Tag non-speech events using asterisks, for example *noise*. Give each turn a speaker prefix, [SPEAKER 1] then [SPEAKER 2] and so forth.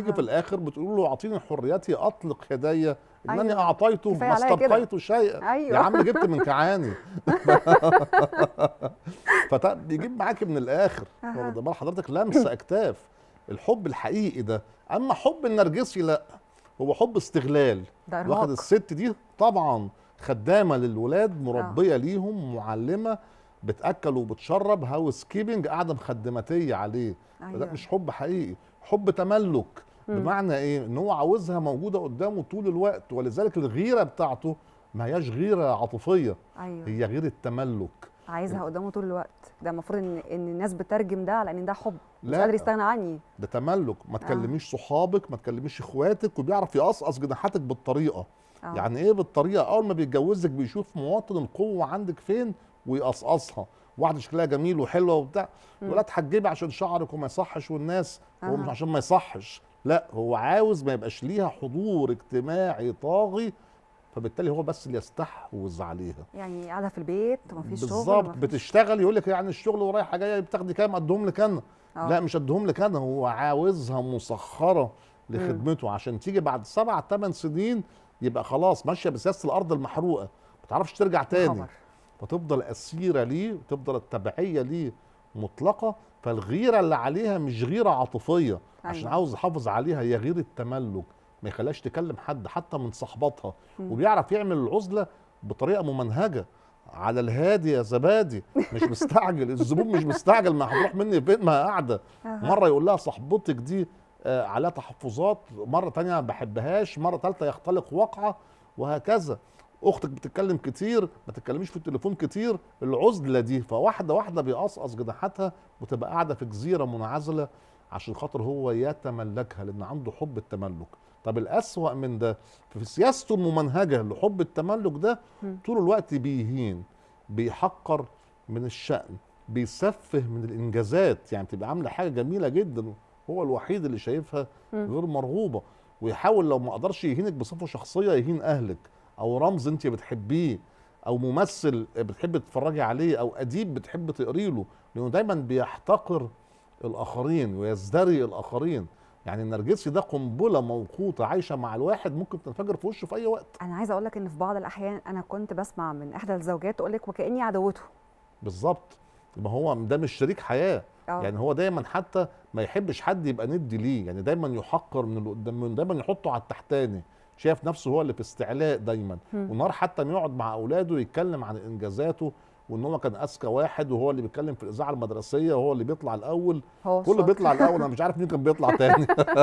[SPEAKER 1] تيجي في آه. الاخر بتقول له اعطيني حريتي اطلق يدي انني أيوة. اعطيته ما استبقيت شيئا أيوة. يا عم جبت من *laughs* كعاني *laughs* فبيجيب معاكي من الاخر ده حضرتك لمس *laughs* اكتاف الحب الحقيقي ده اما حب النرجسي لا هو حب استغلال واخد الست دي طبعا خدامه للولاد آه. مربيه آه. ليهم معلمه بتاكل وبتشرب هاوس كيبنج قاعده مخدماتيه عليه أيوة. ده مش حب حقيقي حب تملك بمعنى ايه ان هو عاوزها موجوده قدامه طول الوقت ولذلك الغيره بتاعته ما هياش غيره عاطفيه أيوة. هي غيره تملك عايزها قدامه طول الوقت ده المفروض ان ان الناس بترجم ده على ان ده حب لا. مش قادر يستغنى عني ده تملك ما آه. تكلميش آه. صحابك ما تكلميش اخواتك وبيعرف يقصقص جناحاتك بالطريقه آه. يعني ايه بالطريقه اول ما بيتجوزك بيشوف مواطن القوه عندك فين ويقصقصها واحده شكلها جميل وحلوه وبتاع ولا تحجبي عشان شعرك وما يصحش والناس آه. ومش عشان ما يصحش لا هو عاوز ما يبقاش ليها حضور اجتماعي طاغي فبالتالي هو بس اللي يستحوذ عليها يعني قاعده في البيت ومفيش شغل بالظبط بتشتغل يقول لك يعني الشغل ورايحه جايه بتاخدي كام اديهم لك انا اه. لا مش اديهم لك انا هو عاوزها مسخره لخدمته م. عشان تيجي بعد سبع ثمان سنين يبقى خلاص ماشيه بسياسه الارض المحروقه ما تعرفش ترجع تاني خبر. فتفضل اسيره ليه وتفضل التبعيه ليه مطلقه فالغيره اللي عليها مش غيره عاطفيه أيوة. عشان عاوز احافظ عليها هي غيره تملك ما يخليهاش تكلم حد حتى من صحباتها وبيعرف يعمل العزله بطريقه ممنهجه على الهادي يا زبادي مش مستعجل *laughs* الزبون مش مستعجل ما هتروح مني فين ما قاعده مره يقول لها صاحبتك دي آه على تحفظات مره تانية ما بحبهاش مره ثالثه يختلق واقعه وهكذا اختك بتتكلم كتير ما تتكلميش في التليفون كتير العزله دي فواحده واحده بيقصقص جناحاتها وتبقى قاعده في جزيره منعزله عشان خاطر هو يتملكها لان عنده حب التملك طب الأسوأ من ده في سياسته الممنهجة لحب التملك ده طول الوقت بيهين بيحقر من الشأن بيسفه من الإنجازات يعني تبقى عاملة حاجة جميلة جدا هو الوحيد اللي شايفها غير مرغوبة ويحاول لو ما قدرش يهينك بصفة شخصية يهين أهلك او رمز انت بتحبيه او ممثل بتحب تتفرجي عليه او اديب بتحب تقري له لانه دايما بيحتقر الاخرين ويزدري الاخرين يعني النرجسي ده قنبله موقوته عايشه مع الواحد ممكن تنفجر في وشه في اي وقت انا عايزه اقول لك ان في بعض الاحيان انا كنت بسمع من احدى الزوجات تقول لك وكاني عدوته بالظبط ما هو ده مش شريك حياه أوه. يعني هو دايما حتى ما يحبش حد يبقى ندي ليه يعني دايما يحقر من اللي قدام دايما يحطه على التحتاني شايف نفسه هو اللي في استعلاء دايما م. ونهار حتى يقعد مع اولاده يتكلم عن انجازاته وان هو كان اذكى واحد وهو اللي بيتكلم في الاذاعه المدرسيه وهو اللي بيطلع الاول هو كله بيطلع الاول انا مش عارف مين كان بيطلع تاني *laughs*